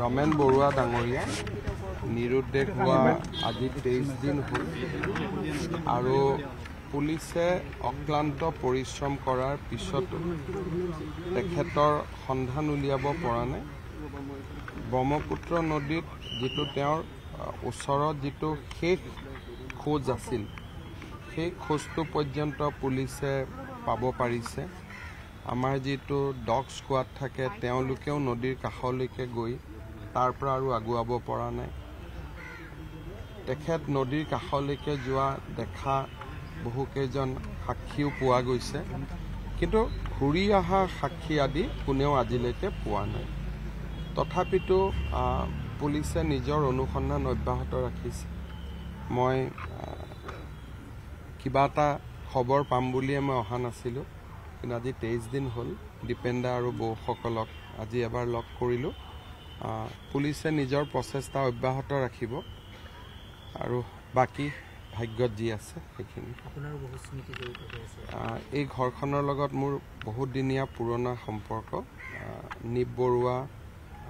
ৰমেন বৰুৱা ডাঙৰীয়া নিৰুদ্দেশ হোৱা আজি তেইছ দিন হ'ল আৰু পুলিচে অক্লান্ত পৰিশ্ৰম কৰাৰ পিছতো তেখেতৰ সন্ধান উলিয়াব পৰা নাই ব্ৰহ্মপুত্ৰ নদীত যিটো তেওঁৰ ওচৰত যিটো শেষ খোজ আছিল সেই খোজটো পৰ্যন্ত পুলিচে পাব পাৰিছে আমাৰ যিটো ডগ স্কোৱাড থাকে তেওঁলোকেও নদীৰ কাষলৈকে গৈ তাৰ পৰা আৰু আগুৱাব পৰা নাই তেখেত নদীৰ কাষলৈকে যোৱা দেখা বহুকেইজন সাক্ষীও পোৱা গৈছে কিন্তু ঘূৰি অহা সাক্ষী আদি কোনেও আজিলৈকে পোৱা নাই তথাপিতো পুলিচে নিজৰ অনুসন্ধান অব্যাহত ৰাখিছে মই কিবা এটা খবৰ পাম বুলিয়ে মই অহা নাছিলোঁ কিন্তু আজি তেইছ দিন হ'ল দীপেন্দা আৰু বৌসকলক আজি এবাৰ লগ কৰিলোঁ পুলিচে নিজৰ প্ৰচেষ্টা অব্যাহত ৰাখিব আৰু বাকী ভাগ্যত যি আছে সেইখিনি এই ঘৰখনৰ লগত মোৰ বহুতদিনীয়া পুৰণা সম্পৰ্ক নীপ বৰুৱা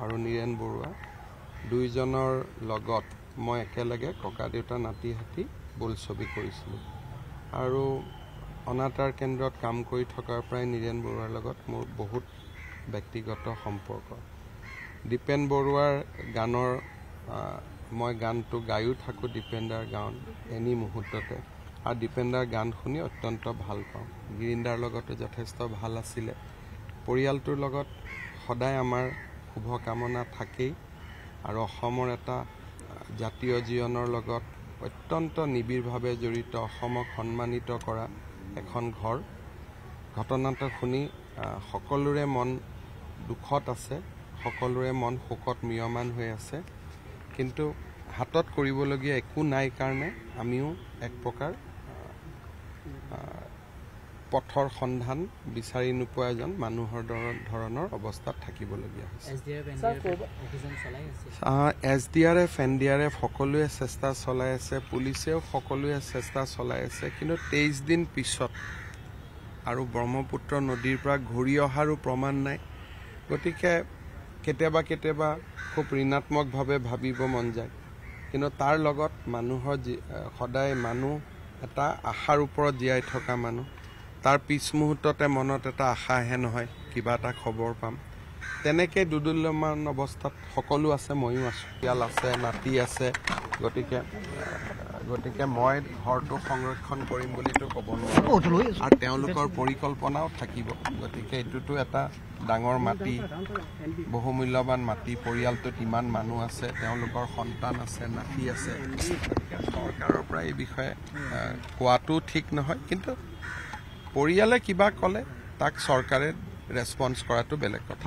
আৰু নীৰেণ বৰুৱা দুয়োজনৰ লগত মই একেলগে ককা দেউতা নাতি হাতী বোলছবি কৰিছিলোঁ আৰু অনাতাৰ কেন্দ্ৰত কাম কৰি থকাৰ পৰাই নীৰেণ বৰুৱাৰ লগত মোৰ বহুত ব্যক্তিগত সম্পৰ্ক দীপেন বৰুৱাৰ গানৰ মই গানটো গায়ো থাকোঁ দীপেন্দাৰ গান এনি মুহূৰ্ততে আৰু দীপেন্দাৰ গান শুনি অত্যন্ত ভাল পাওঁ গিৰিন্দাৰ লগতো যথেষ্ট ভাল আছিলে পৰিয়ালটোৰ লগত সদায় আমাৰ শুভকামনা থাকেই আৰু অসমৰ এটা জাতীয় জীৱনৰ লগত অত্যন্ত নিবিড়ভাৱে জড়িত অসমক সন্মানিত কৰা এখন ঘৰ ঘটনাটো শুনি সকলোৰে মন দুখত আছে সকলোৰে মন সুখত মিয়মান হৈ আছে কিন্তু হাতত কৰিবলগীয়া একো নাই কাৰণে আমিও এক প্ৰকাৰ পথৰ সন্ধান বিচাৰি নোপোৱা এজন মানুহৰ ধৰণৰ অৱস্থাত থাকিবলগীয়া হৈছে S D R F N D R F সকলোৱে চেষ্টা চলাই আছে পুলিচেও সকলোৱে চেষ্টা চলাই আছে কিন্তু তেইছ দিন পিছত আৰু ব্ৰহ্মপুত্ৰ নদীৰ পৰা ঘূৰি অহাৰো প্ৰমাণ নাই গতিকে কেতিয়াবা কেতিয়াবা খুব ঋণাত্মকভাৱে ভাবিব মন যায় কিন্তু তাৰ লগত মানুহৰ যি সদায় মানুহ এটা আশাৰ ওপৰত জীয়াই থকা মানুহ তাৰ পিছ মুহূৰ্ততে মনত এটা আশা আহে নহয় কিবা এটা খবৰ পাম তেনেকৈ দুদুল্যমান অৱস্থাত সকলো আছে ময়ো আছোঁ পিয়াল আছে নাতি আছে গতিকে গতিকে মই ঘৰটো সংৰক্ষণ কৰিম বুলিতো ক'ব নোৱাৰোঁ আৰু তেওঁলোকৰ পৰিকল্পনাও থাকিব গতিকে এইটোতো এটা ডাঙৰ মাটি বহুমূল্যৱান মাটি পৰিয়ালটোত ইমান মানুহ আছে তেওঁলোকৰ সন্তান আছে নাতি আছে চৰকাৰৰ পৰা এই বিষয়ে কোৱাটোও ঠিক নহয় কিন্তু পৰিয়ালে কিবা ক'লে তাক চৰকাৰে ৰেছপঞ্চ কৰাটো বেলেগ কথা